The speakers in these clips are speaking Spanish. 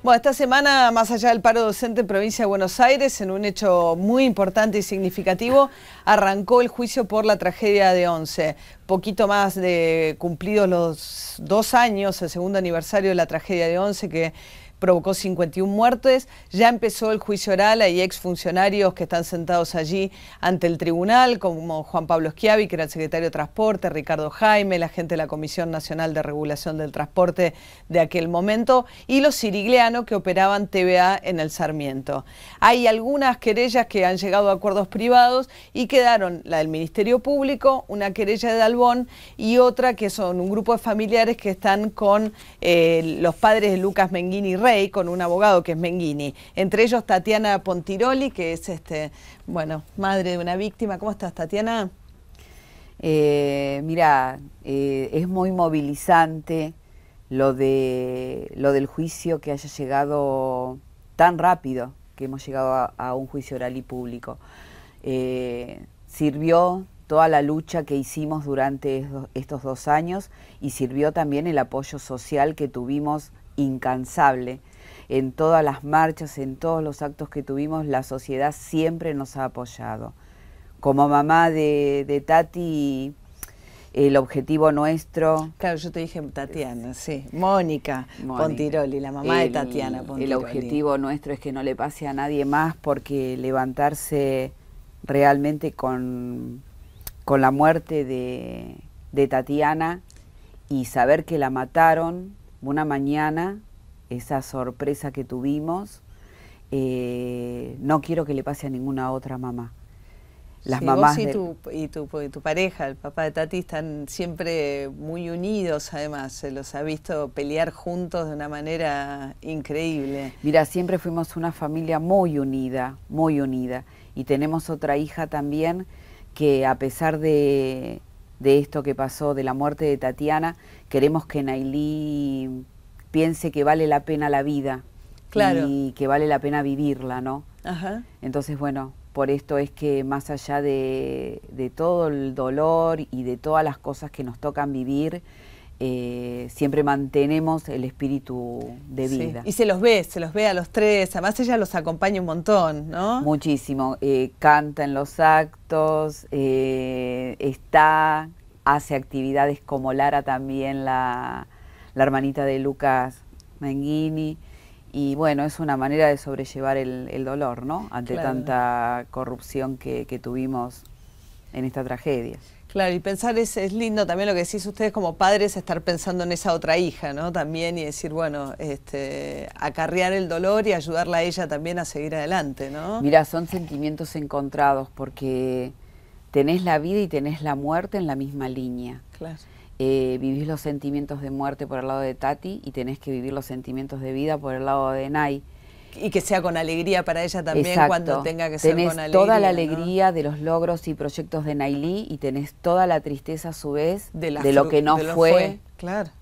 Bueno, esta semana, más allá del paro docente en provincia de Buenos Aires, en un hecho muy importante y significativo, arrancó el juicio por la tragedia de 11 Poquito más de cumplidos los dos años, el segundo aniversario de la tragedia de 11 que provocó 51 muertes. Ya empezó el juicio oral, hay exfuncionarios que están sentados allí ante el tribunal, como Juan Pablo Schiavi, que era el secretario de Transporte, Ricardo Jaime, la gente de la Comisión Nacional de Regulación del Transporte de aquel momento, y los sirigleanos que operaban TVA en el Sarmiento. Hay algunas querellas que han llegado a acuerdos privados y quedaron la del Ministerio Público, una querella de Dalbón y otra que son un grupo de familiares que están con eh, los padres de Lucas Menguini y con un abogado que es Menghini. Entre ellos Tatiana Pontiroli, que es este, bueno, madre de una víctima. ¿Cómo estás, Tatiana? Eh, mira, eh, es muy movilizante lo, de, lo del juicio que haya llegado tan rápido, que hemos llegado a, un juicio oral y público. Eh, sirvió toda la lucha que hicimos durante estos dos años y sirvió también el apoyo social que tuvimos incansable. En todas las marchas, en todos los actos que tuvimos, la sociedad siempre nos ha apoyado. Como mamá de, Tati, el objetivo nuestro. Claro, yo te dije Tatiana, sí. Mónica, Pontiroli, la mamá de Tatiana El objetivo nuestro es que no le pase a nadie más porque levantarse realmente con, con la muerte de, de Tatiana y saber que la mataron una mañana, esa sorpresa que tuvimos, eh, no quiero que le pase a ninguna otra mamá. Las mamás y, de... y, tu, pareja, el papá de Tati, están siempre muy unidos, además, se los ha visto pelear juntos de una manera increíble. Mira, siempre fuimos una familia muy unida, muy unida. Y tenemos otra hija también que a pesar de, de esto que pasó, de la muerte de Tatiana, queremos que Nailí piense que vale la pena la vida claro. y que vale la pena vivirla, ¿no? Entonces, bueno, por esto es que más allá de, de, todo el dolor y de todas las cosas que nos tocan vivir, eh, siempre mantenemos el espíritu de vida. Y se los ve, se los ve a los tres, además ella los acompaña un montón, ¿no? Muchísimo, eh, canta en los actos, eh, está, hace actividades como Lara también, la, hermanita de Lucas Menghini, y bueno, es una manera de sobrellevar el, dolor, ¿no? Ante tanta corrupción que tuvimos en esta tragedia. Claro, y pensar es, es lindo también lo que decís ustedes como padres, estar pensando en esa otra hija, ¿no? También y decir, bueno, este, acarrear el dolor y ayudarla a ella también a seguir adelante, ¿no? Mira, son sentimientos encontrados porque tenés la vida y tenés la muerte en la misma línea. Claro. Eh, vivís los sentimientos de muerte por el lado de Tati y tenés que vivir los sentimientos de vida por el lado de Nay y que sea con alegría para ella también cuando tenga que ser con alegría. toda la alegría de los logros y proyectos de Nailí y tenés toda la tristeza a su vez de, lo que no fue,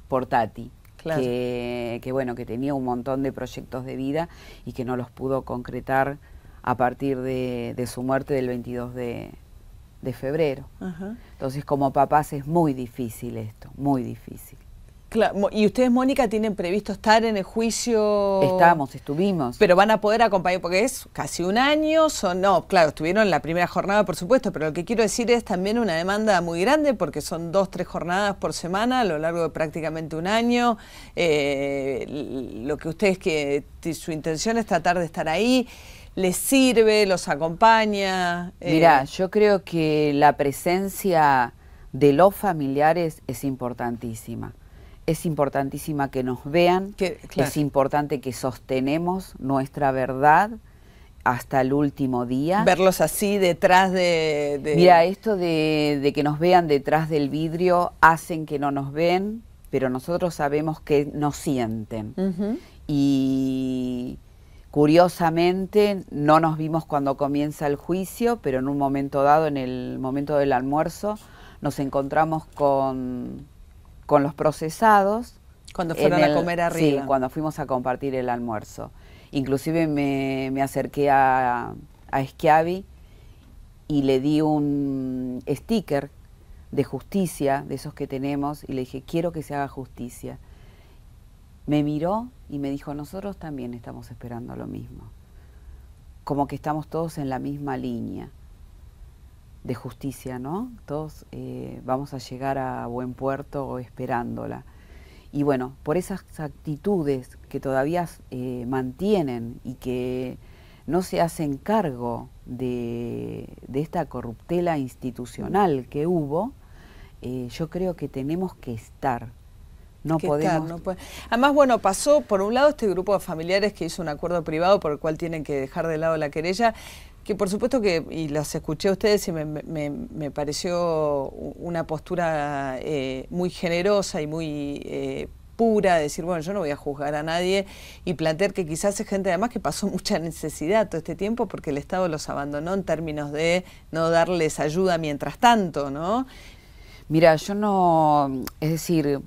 por Tati. Que, bueno, que tenía un montón de proyectos de vida y que no los pudo concretar a partir de, su muerte del 22 de, febrero. Entonces como papás es muy difícil esto, muy difícil. ¿Y ustedes, Mónica, tienen previsto estar en el juicio? Estamos, estuvimos. Pero van a poder acompañar, porque es casi un año, no, claro, estuvieron en la primera jornada, por supuesto, pero lo que quiero decir es también una demanda muy grande, porque son dos, tres jornadas por semana a lo largo de prácticamente un año. Eh, lo que ustedes, que su intención es tratar de estar ahí les sirve, los acompaña? Eh. Mirá, yo creo que la presencia de los familiares es importantísima es importantísima que nos vean, es importante que sostenemos nuestra verdad hasta el último día. Verlos así detrás de... Mira, esto de, que nos vean detrás del vidrio hacen que no nos ven, pero nosotros sabemos que nos sienten. Y curiosamente no nos vimos cuando comienza el juicio, pero en un momento dado, en el momento del almuerzo, nos encontramos con con los procesados. Cuando fueron a comer arriba. cuando fuimos a compartir el almuerzo. Inclusive me, acerqué a, a y le di un sticker de justicia, de esos que tenemos, y le dije, quiero que se haga justicia. Me miró y me dijo, nosotros también estamos esperando lo mismo, como que estamos todos en la misma línea de justicia, ¿no? Todos eh, vamos a llegar a buen puerto esperándola. Y bueno, por esas actitudes que todavía eh, mantienen y que no se hacen cargo de, esta corruptela institucional que hubo, eh, yo creo que tenemos que estar. No podemos. Además, bueno, pasó por un lado este grupo de familiares que hizo un acuerdo privado por el cual tienen que dejar de lado la querella que por supuesto que, y las escuché a ustedes y me, me, me pareció una postura eh, muy generosa y muy eh, pura, decir, bueno, yo no voy a juzgar a nadie y plantear que quizás es gente además que pasó mucha necesidad todo este tiempo porque el Estado los abandonó en términos de no darles ayuda mientras tanto, ¿no? Mira, yo no, es decir,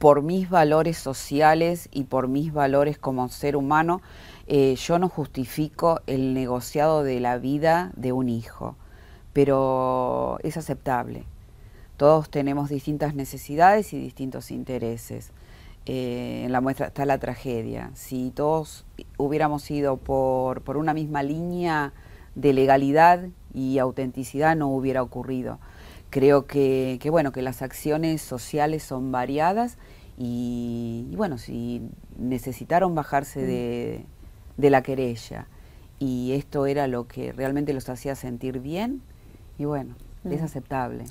por mis valores sociales y por mis valores como ser humano, eh, yo no justifico el negociado de la vida de un hijo, pero es aceptable. Todos tenemos distintas necesidades y distintos intereses. Eh, en la muestra está la tragedia. Si todos hubiéramos ido por, una misma línea de legalidad y autenticidad, no hubiera ocurrido. Creo que, bueno, que las acciones sociales son variadas y, bueno, si necesitaron bajarse de, la querella y esto era lo que realmente los hacía sentir bien, y bueno, es mm. aceptable.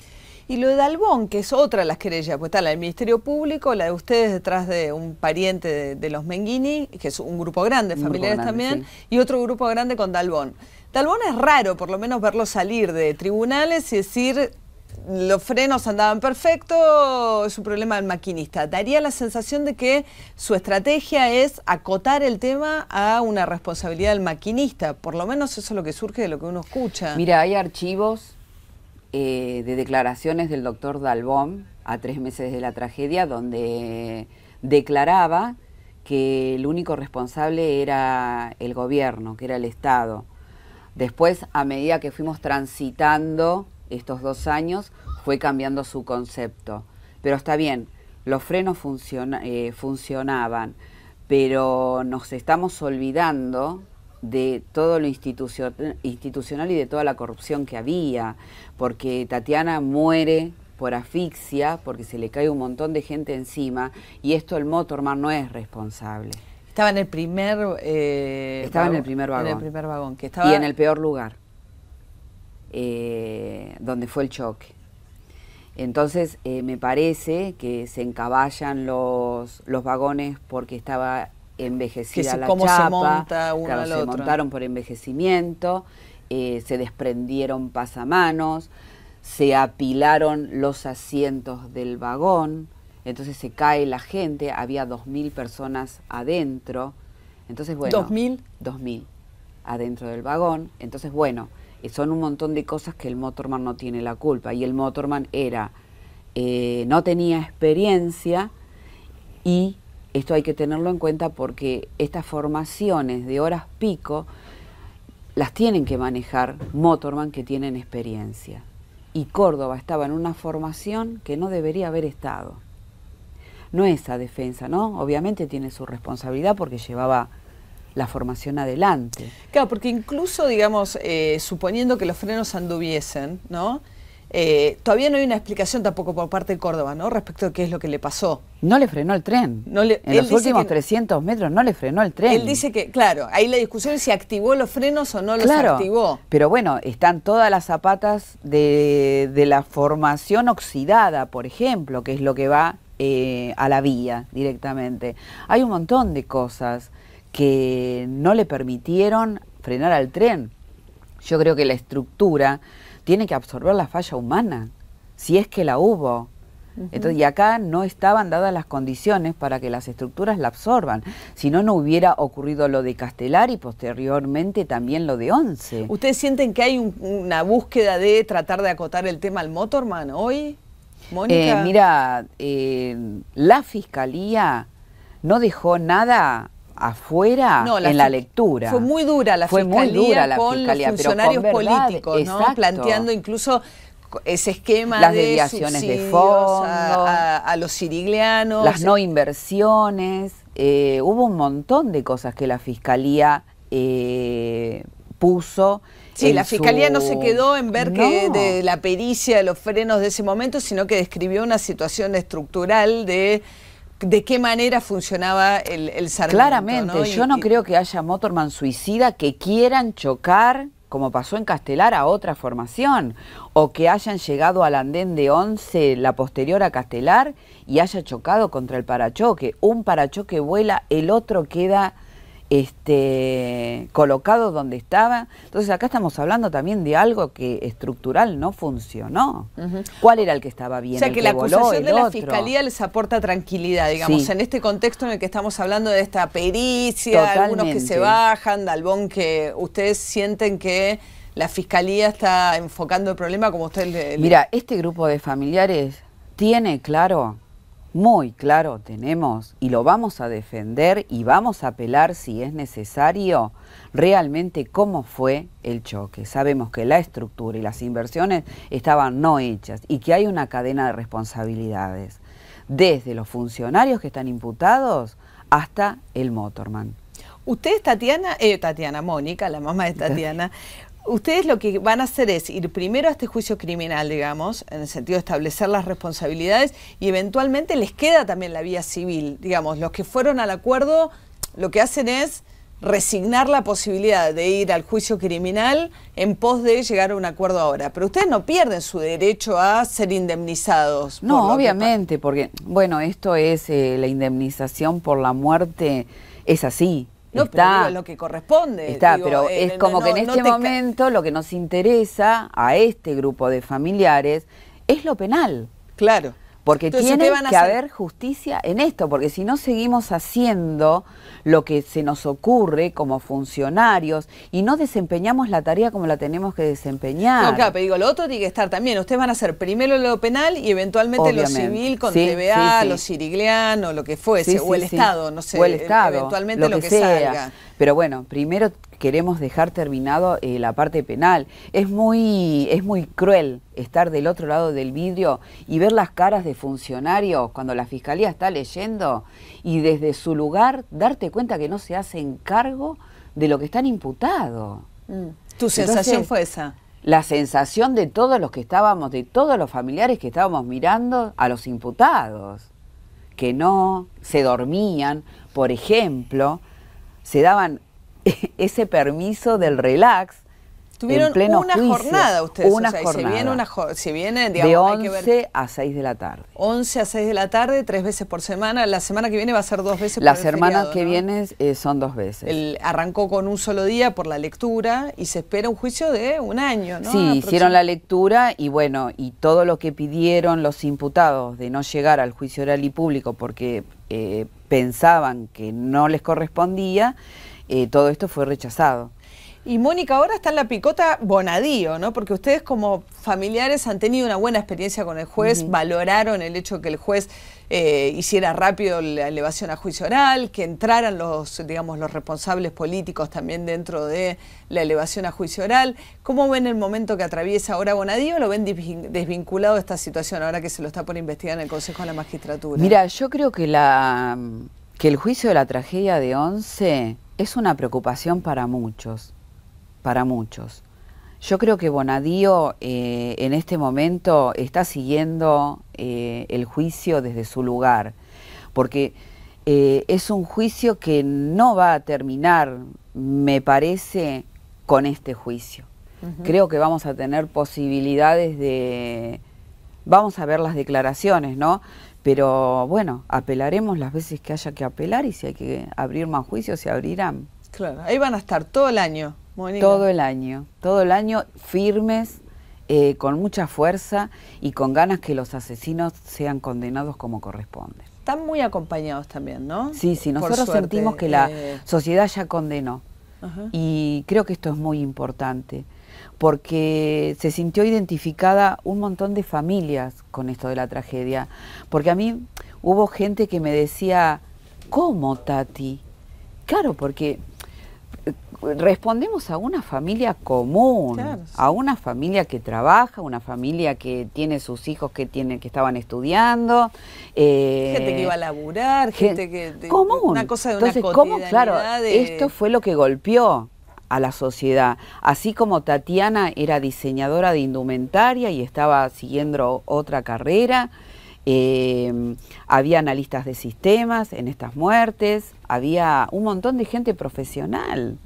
Y lo de Dalbón, que es otra de las querellas, pues está la del Ministerio Público, la de ustedes detrás de un pariente de, los Menguini, que es un grupo grande, familiares también, y otro grupo grande con Dalbón. Dalbón es raro, por lo menos, verlo salir de tribunales y decir, los frenos andaban perfectos... es un problema del maquinista. Daría la sensación de que su estrategia es acotar el tema a una responsabilidad del maquinista. Por lo menos eso es lo que surge de lo que uno escucha. Mira, hay archivos eh, de declaraciones del doctor Dalbón a tres meses de la tragedia donde declaraba que el único responsable era el gobierno, que era el Estado. Después, a medida que fuimos transitando estos dos años, fue cambiando su concepto. Pero está bien, los frenos eh, funcionaban, pero nos estamos olvidando de todo lo institucional y de toda la corrupción que había, porque Tatiana muere por asfixia, porque se le cae un montón de gente encima, y esto el Motorman no es responsable. Estaba en el primer... Eh, estaba en el En el primer vagón que estaba... Y en el peor lugar. Eh, donde fue el choque. Entonces eh, me parece que se encaballan los, los vagones porque estaba envejecida la chapa, se montaron por envejecimiento, eh, se desprendieron pasamanos, se apilaron los asientos del vagón, entonces se cae la gente, había dos mil personas adentro, entonces bueno... dos mil adentro del vagón, entonces bueno son un montón de cosas que el Motorman no tiene la culpa. Y el Motorman era, eh, no tenía experiencia y esto hay que tenerlo en cuenta porque estas formaciones de horas pico las tienen que manejar Motorman que tienen experiencia. Y Córdoba estaba en una formación que no debería haber estado. No esa defensa, ¿no? Obviamente tiene su responsabilidad porque llevaba la formación adelante. Claro, porque incluso, digamos, eh, suponiendo que los frenos anduviesen, ¿no? Eh, todavía no hay una explicación tampoco por parte de Córdoba, ¿no? Respecto a qué es lo que le pasó. No le frenó el tren. No en los últimos 300 metros no le frenó el tren. Él dice que, claro, ahí la discusión es si activó los frenos o no los activó. Pero bueno, están todas las zapatas de, la formación oxidada, por ejemplo, que es lo que va eh, a la vía directamente. Hay un montón de cosas que no le permitieron frenar al tren. Yo creo que la estructura tiene que absorber la falla humana, si es que la hubo. Entonces, y acá no estaban dadas las condiciones para que las estructuras la absorban. Si no, no hubiera ocurrido lo de Castelar y posteriormente también lo de Once. ¿Ustedes sienten que hay una búsqueda de tratar de acotar el tema al Motorman hoy? Mónica. Eh, mira, eh, la fiscalía no dejó nada afuera en la lectura. Fue muy dura la fiscalía con los funcionarios políticos, ¿no? planteando incluso ese esquema las de desviaciones de fondos a, los siriglianos, las no inversiones. Eh, hubo un montón de cosas que la fiscalía eh, puso. Sí, la fiscalía no se quedó en ver que de la pericia de los frenos de ese momento, sino que describió una situación estructural de de qué manera funcionaba el, el Claramente, yo no creo que haya Motorman suicida que quieran chocar como pasó en Castelar, a otra formación, o que hayan llegado al andén de 11 la posterior a Castelar y haya chocado contra el parachoque. Un parachoque vuela, el otro queda este, colocado donde estaba. Entonces acá estamos hablando también de algo que estructural no funcionó. ¿Cuál era el que estaba bien? O sea, que, la acusación de la Fiscalía les aporta tranquilidad, digamos, en este contexto en el que estamos hablando de esta pericia, algunos que se bajan, Dalbón, que ustedes sienten que la Fiscalía está enfocando el problema como ustedes... Mira, este grupo de familiares tiene claro muy claro tenemos y lo vamos a defender y vamos a apelar si es necesario realmente cómo fue el choque. Sabemos que la estructura y las inversiones estaban no hechas y que hay una cadena de responsabilidades, desde los funcionarios que están imputados hasta el motorman. Usted Tatiana, eh, Tatiana, Mónica, la mamá de Tatiana ustedes lo que van a hacer es ir primero a este juicio criminal, digamos, en el sentido de establecer las responsabilidades y eventualmente les queda también la vía civil, digamos, los que fueron al acuerdo lo que hacen es resignar la posibilidad de ir al juicio criminal en pos de llegar a un acuerdo ahora. Pero ustedes no pierden su derecho a ser indemnizados. No, obviamente, porque, bueno, esto es eh, la indemnización por la muerte, es así. No, está, pero lo que corresponde. Está, pero eh, es como que en este momento lo que nos interesa a este grupo de familiares es lo penal. Claro. Porque tiene que haber justicia en esto, porque si no seguimos haciendo lo que se nos ocurre como funcionarios y no desempeñamos la tarea como la tenemos que desempeñar. No, claro, pero digo, lo otro tiene que estar también. Ustedes van a hacer primero lo penal y eventualmente lo civil con TVA, sí, los lo que fuese, o el Estado, no sé, eventualmente lo, que, salga. Pero bueno, primero queremos dejar terminado eh, la parte penal. Es muy, es muy cruel estar del otro lado del vidrio y ver las caras de funcionarios cuando la fiscalía está leyendo y desde su lugar darte cuenta que no se hacen cargo de lo que están imputados. Mm. ¿Tu sensación fue esa? La sensación de todos los que estábamos, de todos los familiares que estábamos mirando a los imputados, que no se dormían, por ejemplo, se daban ese permiso del relax Tuvieron una jornada ustedes, una o sea, jornada. Se viene, digamos, de 11 a 6 de la tarde. 11 a 6 de la tarde, tres veces por semana. La semana que viene va a ser dos veces Las por Las semanas que vienen eh, son dos veces. El, arrancó con un solo día por la lectura y se espera un juicio de un año, ¿no? Sí, hicieron la lectura y bueno, y todo lo que pidieron los imputados de no llegar al juicio oral y público porque eh, pensaban que no les correspondía, eh, todo esto fue rechazado. Y Mónica, ahora está en la picota Bonadío, ¿no? Porque ustedes como familiares han tenido una buena experiencia con el juez, valoraron el hecho que el juez eh, hiciera rápido la elevación a juicio oral, que entraran los, digamos, los responsables políticos también dentro de la elevación a juicio oral. ¿Cómo ven el momento que atraviesa ahora Bonadío? ¿Lo ven desvinculado de esta situación ahora que se lo está por investigar en el Consejo de la Magistratura? Mira, yo creo que, la, que el juicio de la tragedia de Once es una preocupación para muchos para muchos. Yo creo que Bonadío eh, en este momento está siguiendo eh, el juicio desde su lugar, porque eh, es un juicio que no va a terminar, me parece, con este juicio. Creo que vamos a tener posibilidades de... Vamos a ver las declaraciones, ¿no? Pero bueno, apelaremos las veces que haya que apelar y si hay que abrir más juicios, se abrirán. Claro, ahí van a estar todo el año. Todo el año, todo el año firmes, eh, con mucha fuerza y con ganas que los asesinos sean condenados como corresponde. Están muy acompañados también, ¿no? Sí, sí, nosotros sentimos que la eh, sociedad ya condenó. Y creo que esto es muy importante, porque se sintió identificada un montón de familias con esto de la tragedia. Porque a mí hubo gente que me decía, ¿cómo, Tati? Claro, porque respondemos a una familia común, a una familia que trabaja, una familia que tiene sus hijos que tienen, que estaban estudiando, eh, gente que iba a laburar, gente, que común. una cosa de una Entonces, Claro, esto fue lo que golpeó a la sociedad. Así como Tatiana era diseñadora de indumentaria y estaba siguiendo otra carrera, eh, había analistas de sistemas en estas muertes, había un montón de gente profesional.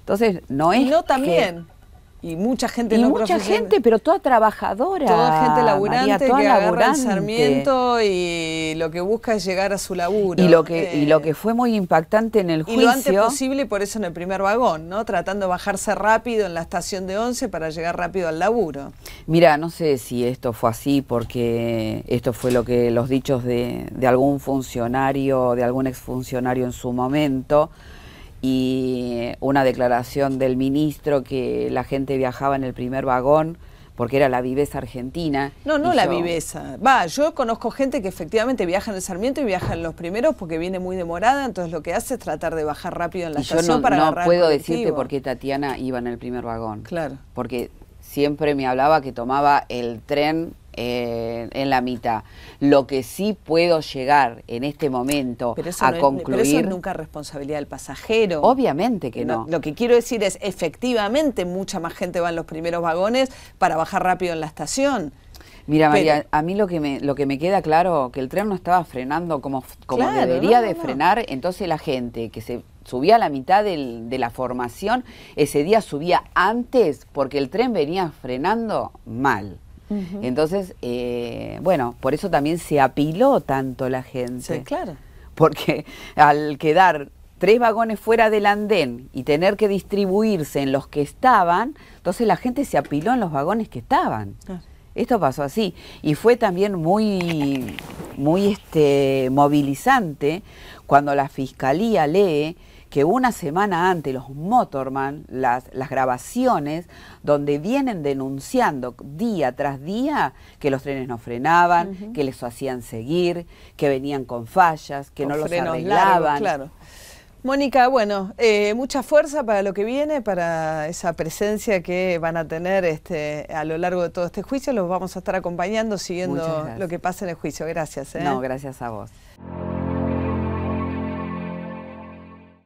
Entonces, no es. Y no también y mucha gente y mucha gente, pero toda trabajadora. Toda gente laburante toda que agarra el Sarmiento y lo que busca es llegar a su laburo. Y lo que, eh, y lo que fue muy impactante en el juicio... Y lo antes posible, por eso en el primer vagón, ¿no? Tratando de bajarse rápido en la estación de 11 para llegar rápido al laburo. Mira, no sé si esto fue así porque esto fue lo que los dichos de, de algún funcionario, de algún exfuncionario en su momento y una declaración del ministro que la gente viajaba en el primer vagón porque era la viveza argentina. No, no la viveza. Va, yo conozco gente que efectivamente viaja en el Sarmiento y viaja en los primeros porque viene muy demorada, entonces lo que hace es tratar de bajar rápido en la estación no, para no puedo decirte por qué Tatiana iba en el primer vagón. Claro. Porque siempre me hablaba que tomaba el tren eh, en la mitad. Lo que sí puedo llegar en este momento a concluir. pero eso es nunca responsabilidad del pasajero. Obviamente que eh, no, Lo que quiero decir es, efectivamente, mucha más gente va en los primeros vagones para bajar rápido en la estación. Mira, María, a mí lo que me lo que me queda claro que el tren no estaba frenando como, como debería de frenar, entonces la gente que se subía a la mitad de la formación, ese día subía antes porque el tren venía frenando mal. Entonces, eh, bueno, por eso también se apiló tanto la gente. Sí, claro. Porque al quedar tres vagones fuera del andén y tener que distribuirse en los que estaban, entonces la gente se apiló en los vagones que estaban. Esto pasó así y fue también muy, muy este, movilizante cuando la fiscalía lee que una semana antes los Motorman, las, las grabaciones, donde vienen denunciando día tras día que los trenes no frenaban, que les hacían seguir, que venían con fallas, que no los arreglaban. claro. Mónica, bueno, eh, mucha fuerza para lo que viene, para esa presencia que van a tener este, a lo largo de todo este juicio. Los vamos a estar acompañando, siguiendo lo que pasa en el juicio. Gracias. ¿eh? No, gracias a vos.